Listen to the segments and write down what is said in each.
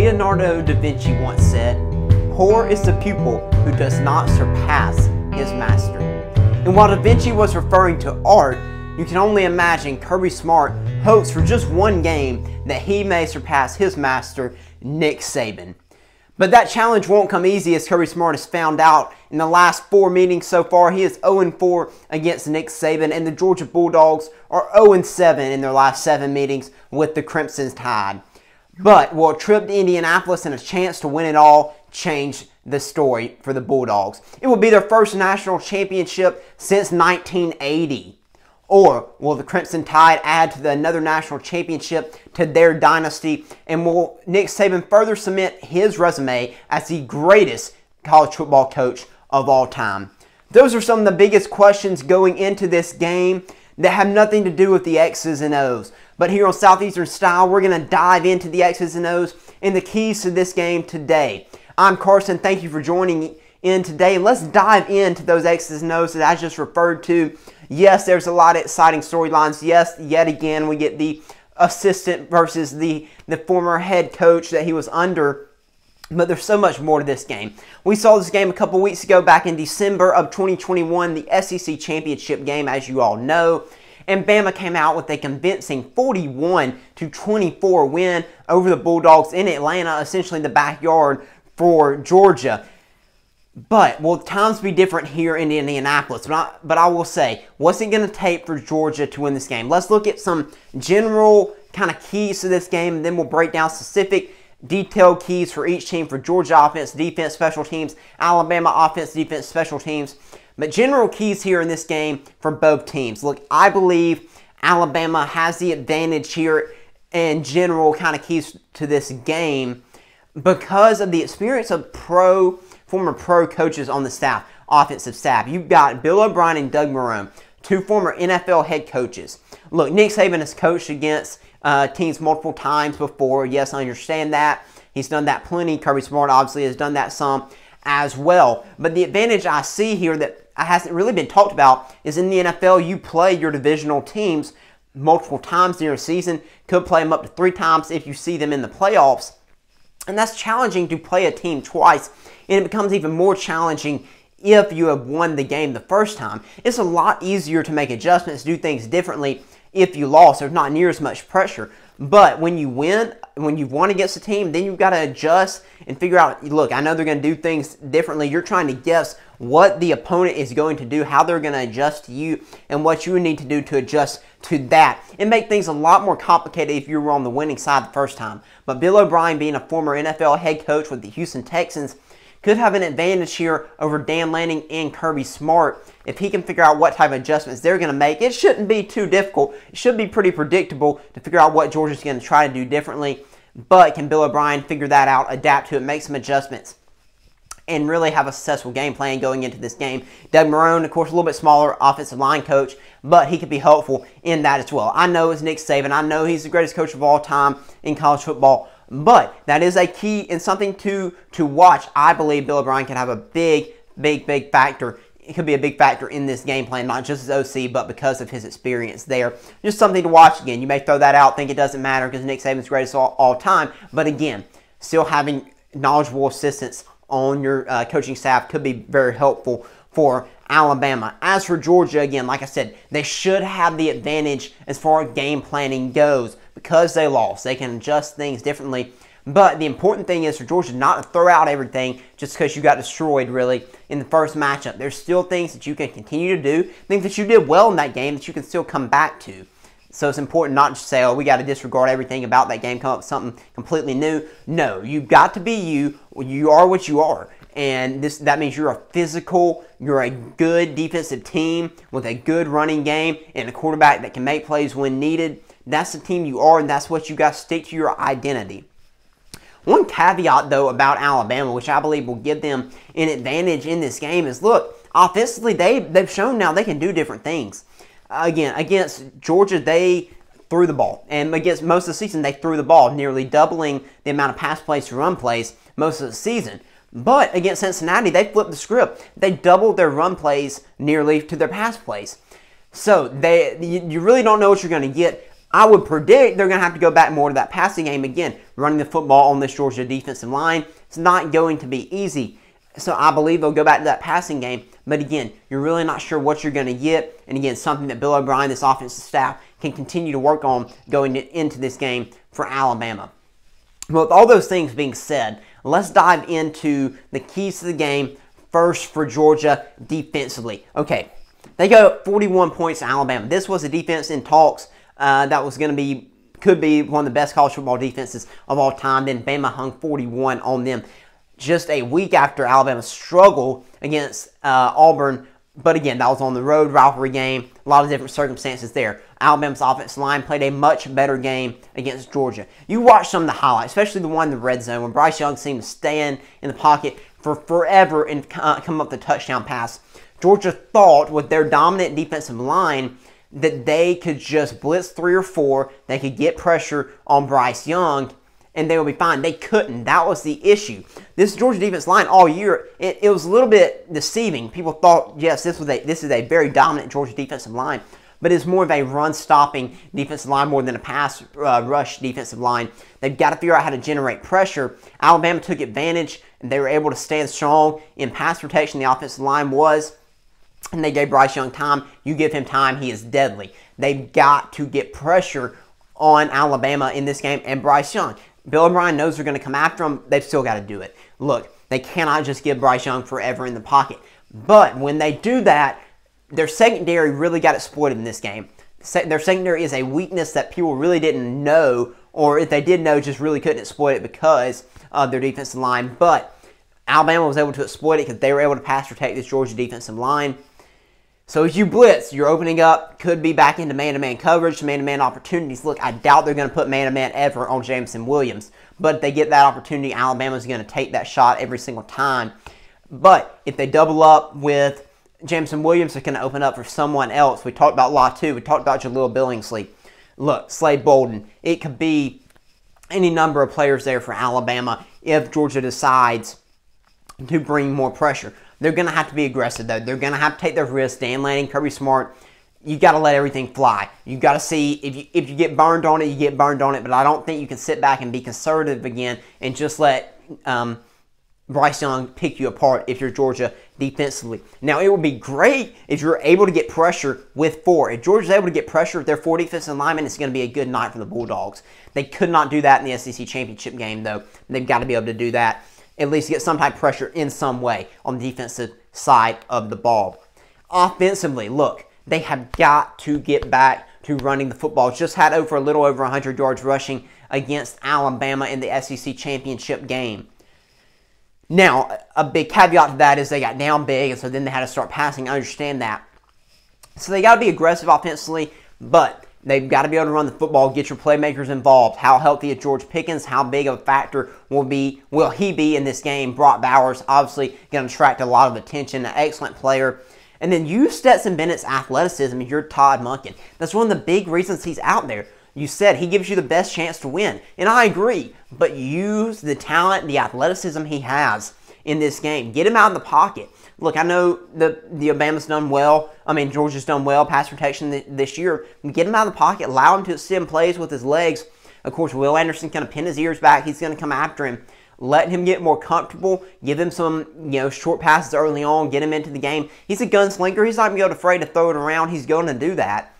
Leonardo da Vinci once said, Poor is the pupil who does not surpass his master. And while da Vinci was referring to art, you can only imagine Kirby Smart hopes for just one game that he may surpass his master, Nick Saban. But that challenge won't come easy as Kirby Smart has found out in the last four meetings so far. He is 0-4 against Nick Saban, and the Georgia Bulldogs are 0-7 in their last seven meetings with the Crimson Tide. But a trip to Indianapolis and a chance to win it all changed the story for the Bulldogs. It will be their first national championship since 1980. Or will the Crimson Tide add to the, another national championship to their dynasty? And will Nick Saban further cement his resume as the greatest college football coach of all time? Those are some of the biggest questions going into this game that have nothing to do with the X's and O's. But here on Southeastern Style, we're going to dive into the X's and O's and the keys to this game today. I'm Carson. Thank you for joining in today. Let's dive into those X's and O's that I just referred to. Yes, there's a lot of exciting storylines. Yes, yet again, we get the assistant versus the, the former head coach that he was under. But there's so much more to this game. We saw this game a couple weeks ago back in December of 2021, the SEC Championship game, as you all know and Bama came out with a convincing 41 to 24 win over the Bulldogs in Atlanta, essentially the backyard for Georgia. But will times be different here in Indianapolis? But I, but I will say, what's it going to take for Georgia to win this game? Let's look at some general kind of keys to this game, and then we'll break down specific detailed keys for each team for Georgia offense, defense, special teams, Alabama offense, defense, special teams, but general keys here in this game for both teams. Look, I believe Alabama has the advantage here in general kind of keys to this game because of the experience of pro former pro coaches on the staff, offensive staff. You've got Bill O'Brien and Doug Marone, two former NFL head coaches. Look, Nick Saban has coached against uh, teams multiple times before. Yes, I understand that. He's done that plenty. Kirby Smart obviously has done that some as well. But the advantage I see here that hasn't really been talked about is in the NFL, you play your divisional teams multiple times during a season, could play them up to three times if you see them in the playoffs. And that's challenging to play a team twice, and it becomes even more challenging if you have won the game the first time. It's a lot easier to make adjustments, do things differently if you lost, there's not near as much pressure. But when you win, when you've won against a team, then you've got to adjust and figure out look, I know they're going to do things differently. You're trying to guess what the opponent is going to do, how they're going to adjust to you, and what you need to do to adjust to that and make things a lot more complicated if you were on the winning side the first time. But Bill O'Brien, being a former NFL head coach with the Houston Texans, could have an advantage here over Dan Lanning and Kirby Smart if he can figure out what type of adjustments they're going to make. It shouldn't be too difficult. It should be pretty predictable to figure out what Georgia's going to try to do differently. But can Bill O'Brien figure that out, adapt to it, make some adjustments? and really have a successful game plan going into this game. Doug Marone, of course, a little bit smaller offensive line coach, but he could be helpful in that as well. I know it's Nick Saban. I know he's the greatest coach of all time in college football, but that is a key and something to, to watch. I believe Bill O'Brien can have a big, big, big factor it could be a big factor in this game plan, not just as OC, but because of his experience there. Just something to watch again. You may throw that out, think it doesn't matter because Nick Saban's greatest all, all time, but again, still having knowledgeable assistants on your uh, coaching staff could be very helpful for Alabama. As for Georgia, again, like I said, they should have the advantage as far as game planning goes because they lost. They can adjust things differently. But the important thing is for Georgia not to throw out everything just because you got destroyed, really, in the first matchup. There's still things that you can continue to do, things that you did well in that game that you can still come back to. So it's important not to say, oh, we got to disregard everything about that game, come up with something completely new. No, you've got to be you. You are what you are. And this that means you're a physical, you're a good defensive team with a good running game and a quarterback that can make plays when needed. That's the team you are, and that's what you got to stick to your identity. One caveat, though, about Alabama, which I believe will give them an advantage in this game, is look, offensively, they, they've shown now they can do different things. Again, against Georgia, they threw the ball. And against most of the season, they threw the ball, nearly doubling the amount of pass plays to run plays most of the season. But against Cincinnati, they flipped the script. They doubled their run plays nearly to their pass plays. So they, you really don't know what you're going to get. I would predict they're going to have to go back more to that passing game again. Running the football on this Georgia defensive line, it's not going to be easy. So I believe they'll go back to that passing game. But again, you're really not sure what you're going to get. And again, something that Bill O'Brien, this offensive staff, can continue to work on going into this game for Alabama. But with all those things being said, let's dive into the keys to the game first for Georgia defensively. Okay, they go 41 points to Alabama. This was a defense in talks uh, that was going to be could be one of the best college football defenses of all time. Then Bama hung 41 on them just a week after Alabama's struggle against uh, Auburn. But again, that was on the road rivalry game. A lot of different circumstances there. Alabama's offense line played a much better game against Georgia. You watched some of the highlights, especially the one in the red zone when Bryce Young seemed to stand in the pocket for forever and uh, come up the touchdown pass. Georgia thought with their dominant defensive line that they could just blitz three or four, they could get pressure on Bryce Young, and they would be fine. They couldn't. That was the issue. This Georgia defense line all year, it, it was a little bit deceiving. People thought, yes, this was a this is a very dominant Georgia defensive line, but it's more of a run-stopping defensive line more than a pass uh, rush defensive line. They've got to figure out how to generate pressure. Alabama took advantage, and they were able to stand strong in pass protection. The offensive line was and they gave Bryce Young time. You give him time, he is deadly. They've got to get pressure on Alabama in this game and Bryce Young. Bill O'Brien knows they're going to come after him. They've still got to do it. Look, they cannot just give Bryce Young forever in the pocket. But when they do that, their secondary really got exploited in this game. Their secondary is a weakness that people really didn't know, or if they did know, just really couldn't exploit it because of their defensive line. But Alabama was able to exploit it because they were able to pass protect this Georgia defensive line. So as you blitz, you're opening up, could be back into man-to-man coverage, man-to-man opportunities. Look, I doubt they're going to put man-to-man ever on Jameson Williams, but if they get that opportunity, Alabama's going to take that shot every single time. But if they double up with Jameson Williams, they're going to open up for someone else. We talked about Law 2. We talked about Jaleel Billingsley. Look, Slade Bolden. It could be any number of players there for Alabama if Georgia decides to bring more pressure. They're going to have to be aggressive, though. They're going to have to take their risk. Dan Lanning, Kirby Smart, you got to let everything fly. You got to see if you if you get burned on it, you get burned on it. But I don't think you can sit back and be conservative again and just let um, Bryce Young pick you apart if you're Georgia defensively. Now it would be great if you're able to get pressure with four. If Georgia's able to get pressure with their four defensive linemen, it's going to be a good night for the Bulldogs. They could not do that in the SEC championship game though. They've got to be able to do that at least get some type of pressure in some way on the defensive side of the ball. Offensively, look, they have got to get back to running the football. Just had over a little over 100 yards rushing against Alabama in the SEC championship game. Now, a big caveat to that is they got down big, and so then they had to start passing. I understand that. So they got to be aggressive offensively, but They've got to be able to run the football, get your playmakers involved. How healthy is George Pickens? How big of a factor will be will he be in this game? Brock Bowers obviously going to attract a lot of attention. An excellent player. And then use Stetson Bennett's athleticism. You're Todd Munkin. That's one of the big reasons he's out there. You said he gives you the best chance to win, and I agree. But use the talent, the athleticism he has in this game. Get him out of the pocket. Look, I know the the Obama's done well. I mean, Georgia's done well pass protection th- this year. Get him out of the pocket, allow him to extend plays with his legs. Of course, Will Anderson kind of pin his ears back. He's going to come after him. Let him get more comfortable. Give him some, you know, short passes early on. Get him into the game. He's a gunslinger. He's not going to be afraid to throw it around. He's going to do that.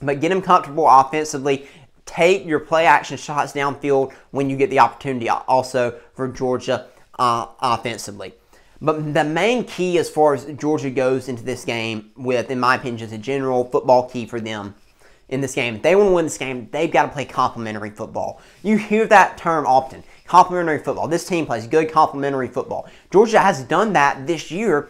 But get him comfortable offensively take your play action shots downfield when you get the opportunity also for Georgia uh, offensively. But the main key as far as Georgia goes into this game with, in my opinion, just a general football key for them in this game. If they want to win this game, they've got to play complementary football. You hear that term often, complementary football. This team plays good complementary football. Georgia has done that this year,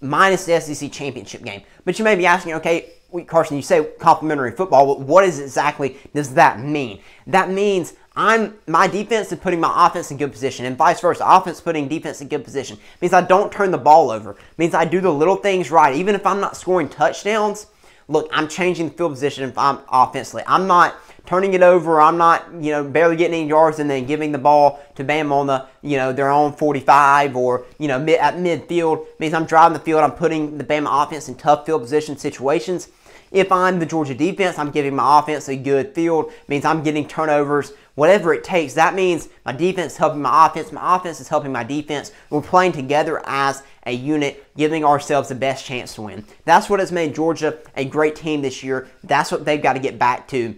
minus the SEC championship game. But you may be asking, okay, Carson, you say complementary football, but what is exactly does that mean? That means I'm my defense is putting my offense in good position, and vice versa. Offense putting defense in good position means I don't turn the ball over. means I do the little things right, even if I'm not scoring touchdowns. Look, I'm changing the field position if I'm offensively. I'm not turning it over. I'm not you know barely getting any yards and then giving the ball to Bam on the you know their own 45 or you know mid, at midfield. means I'm driving the field. I'm putting the Bama offense in tough field position situations. If I'm the Georgia defense, I'm giving my offense a good field. means I'm getting turnovers whatever it takes. That means my defense is helping my offense, my offense is helping my defense. We're playing together as a unit, giving ourselves the best chance to win. That's what has made Georgia a great team this year. That's what they've got to get back to.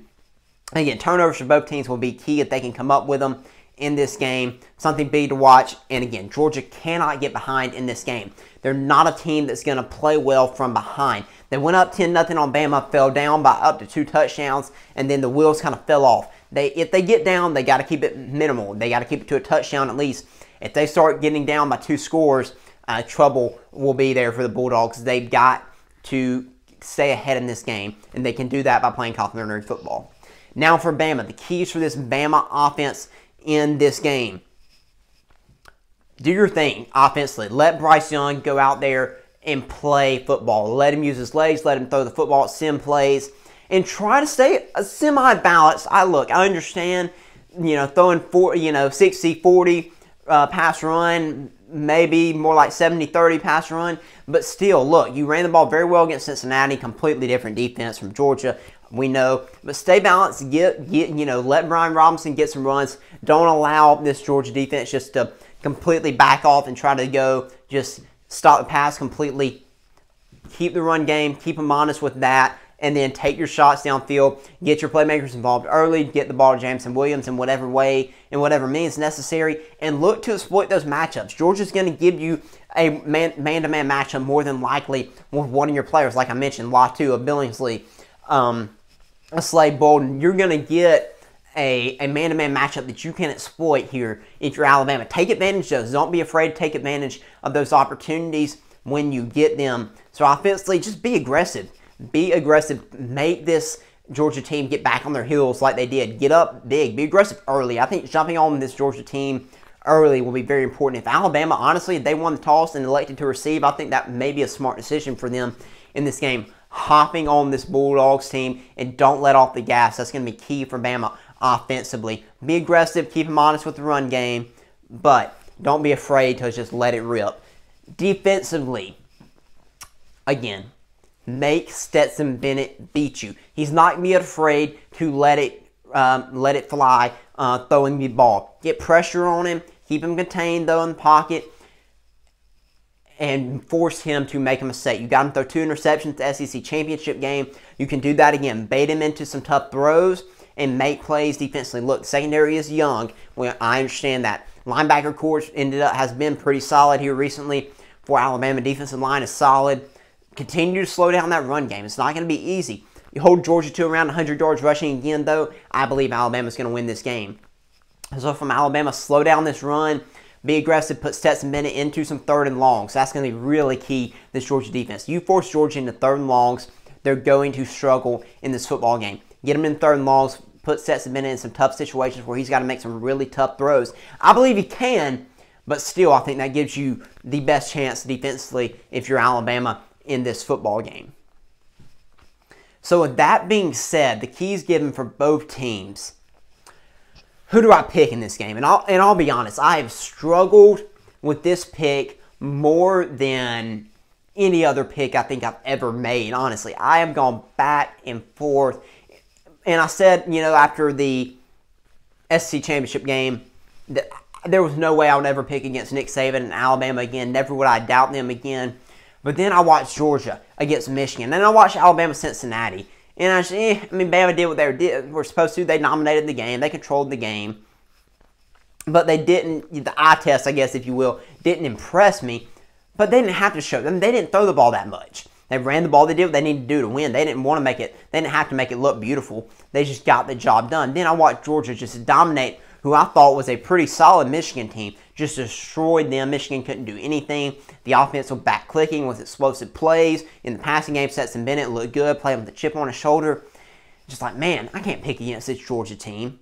Again, turnovers for both teams will be key if they can come up with them in this game. Something big to watch. And again, Georgia cannot get behind in this game. They're not a team that's going to play well from behind. They went up 10 0 on Bama, fell down by up to two touchdowns, and then the wheels kind of fell off. They if they get down, they got to keep it minimal. They got to keep it to a touchdown at least. If they start getting down by two scores, uh, trouble will be there for the Bulldogs. They've got to stay ahead in this game, and they can do that by playing complimentary football. Now for Bama, the keys for this Bama offense in this game. Do your thing offensively. Let Bryce Young go out there and play football. Let him use his legs. Let him throw the football, sim plays, and try to stay semi balanced. I look, I understand, you know, throwing four, you know, 60 40 uh, pass run, maybe more like 70 30 pass run, but still, look, you ran the ball very well against Cincinnati, completely different defense from Georgia. We know, but stay balanced. Get, get, you know, let Brian Robinson get some runs. Don't allow this Georgia defense just to completely back off and try to go just stop the pass completely. Keep the run game. Keep them honest with that and then take your shots downfield, get your playmakers involved early, get the ball to Jameson Williams in whatever way, in whatever means necessary, and look to exploit those matchups. Georgia's going to give you a man to man matchup more than likely with one of your players, like I mentioned, Latu, a Billingsley, um, a Slade Bolden. You're going to get a, a man-to-man matchup that you can exploit here if you're Alabama. Take advantage of those. Don't be afraid to take advantage of those opportunities when you get them. So offensively, just be aggressive. Be aggressive. Make this Georgia team get back on their heels like they did. Get up big. Be aggressive early. I think jumping on this Georgia team early will be very important. If Alabama, honestly, if they won the toss and elected to receive, I think that may be a smart decision for them in this game. Hopping on this Bulldogs team and don't let off the gas. That's going to be key for Bama offensively. Be aggressive. Keep them honest with the run game, but don't be afraid to just let it rip. Defensively, again, Make Stetson Bennett beat you. He's not be afraid to let it um, let it fly, uh, throwing the ball. Get pressure on him, keep him contained though in the pocket, and force him to make a mistake. You got him throw two interceptions the SEC championship game. You can do that again. Bait him into some tough throws and make plays defensively. Look, secondary is young. Well, I understand that. Linebacker course ended up has been pretty solid here recently for Alabama. Defensive line is solid. Continue to slow down that run game. It's not going to be easy. You hold Georgia to around 100 yards rushing again, though. I believe Alabama's going to win this game. So from Alabama, slow down this run, be aggressive, put Stetson Bennett into some third and longs. That's going to be really key this Georgia defense. You force Georgia into third and longs, they're going to struggle in this football game. Get them in third and longs, put Stetson Bennett in some tough situations where he's got to make some really tough throws. I believe he can, but still, I think that gives you the best chance defensively if you're Alabama in this football game. So with that being said, the keys given for both teams, who do I pick in this game? And I'll, and I'll be honest, I have struggled with this pick more than any other pick I think I've ever made, honestly. I have gone back and forth. And I said, you know, after the SC Championship game, that there was no way I would ever pick against Nick Saban and Alabama again. Never would I doubt them again. But then I watched Georgia against Michigan. Then I watched Alabama Cincinnati. And I, said, eh, I mean, Bama did what they were, supposed to. They dominated the game. They controlled the game. But they didn't, the eye test, I guess, if you will, didn't impress me. But they didn't have to show them. They didn't throw the ball that much. They ran the ball. They did what they needed to do to win. They didn't want to make it. They didn't have to make it look beautiful. They just got the job done. Then I watched Georgia just dominate, who I thought was a pretty solid Michigan team just destroyed them. Michigan couldn't do anything. The offense was back clicking with explosive plays. In the passing game, sets and Bennett looked good, playing with a chip on his shoulder. Just like, man, I can't pick against this Georgia team.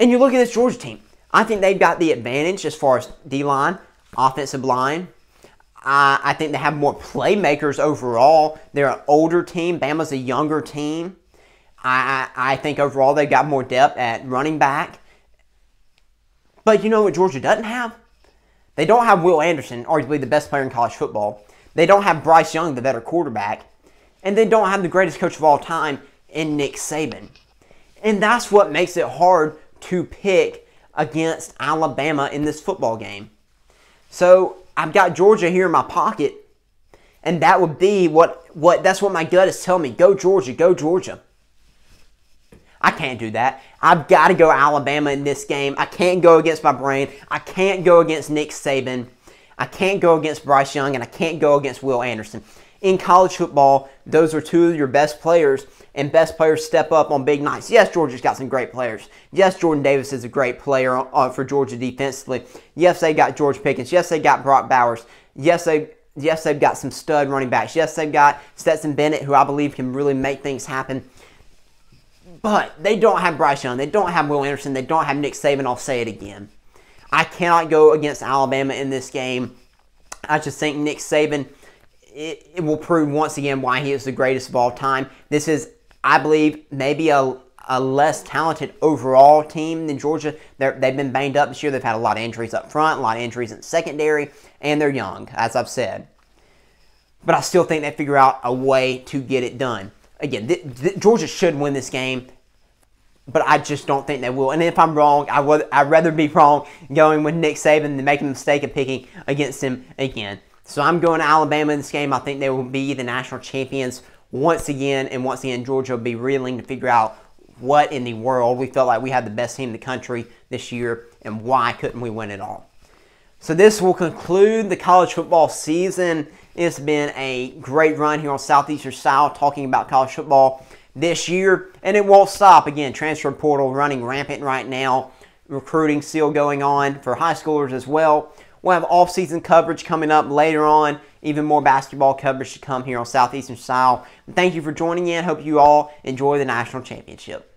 And you look at this Georgia team. I think they've got the advantage as far as D line, offensive line. I, I think they have more playmakers overall. They're an older team. Bama's a younger team. I, I, I think overall they've got more depth at running back. But you know what Georgia doesn't have? They don't have Will Anderson, arguably the best player in college football. They don't have Bryce Young, the better quarterback. And they don't have the greatest coach of all time in Nick Saban. And that's what makes it hard to pick against Alabama in this football game. So I've got Georgia here in my pocket, and that would be what, what that's what my gut is telling me. Go Georgia, go Georgia. I can't do that. I've got to go Alabama in this game. I can't go against my brain. I can't go against Nick Saban. I can't go against Bryce Young, and I can't go against Will Anderson. In college football, those are two of your best players, and best players step up on big nights. Yes, Georgia's got some great players. Yes, Jordan Davis is a great player uh, for Georgia defensively. Yes, they got George Pickens. Yes, they got Brock Bowers. Yes, they yes they've got some stud running backs. Yes, they've got Stetson Bennett, who I believe can really make things happen. But they don't have Bryce Young. They don't have Will Anderson. They don't have Nick Saban. I'll say it again. I cannot go against Alabama in this game. I just think Nick Saban it, it will prove once again why he is the greatest of all time. This is, I believe, maybe a a less talented overall team than Georgia. they have been banged up this year. They've had a lot of injuries up front, a lot of injuries in secondary, and they're young, as I've said. But I still think they figure out a way to get it done again, th- th- Georgia should win this game, but I just don't think they will. And if I'm wrong, I would I'd rather be wrong going with Nick Saban than making the mistake of picking against him again. So I'm going to Alabama in this game. I think they will be the national champions once again, and once again, Georgia will be reeling to figure out what in the world we felt like we had the best team in the country this year and why couldn't we win it all. So this will conclude the college football season. It's been a great run here on Southeastern Style talking about college football this year, and it won't stop. Again, transfer portal running rampant right now, recruiting still going on for high schoolers as well. We'll have off-season coverage coming up later on, even more basketball coverage to come here on Southeastern Style. thank you for joining in. Hope you all enjoy the national championship.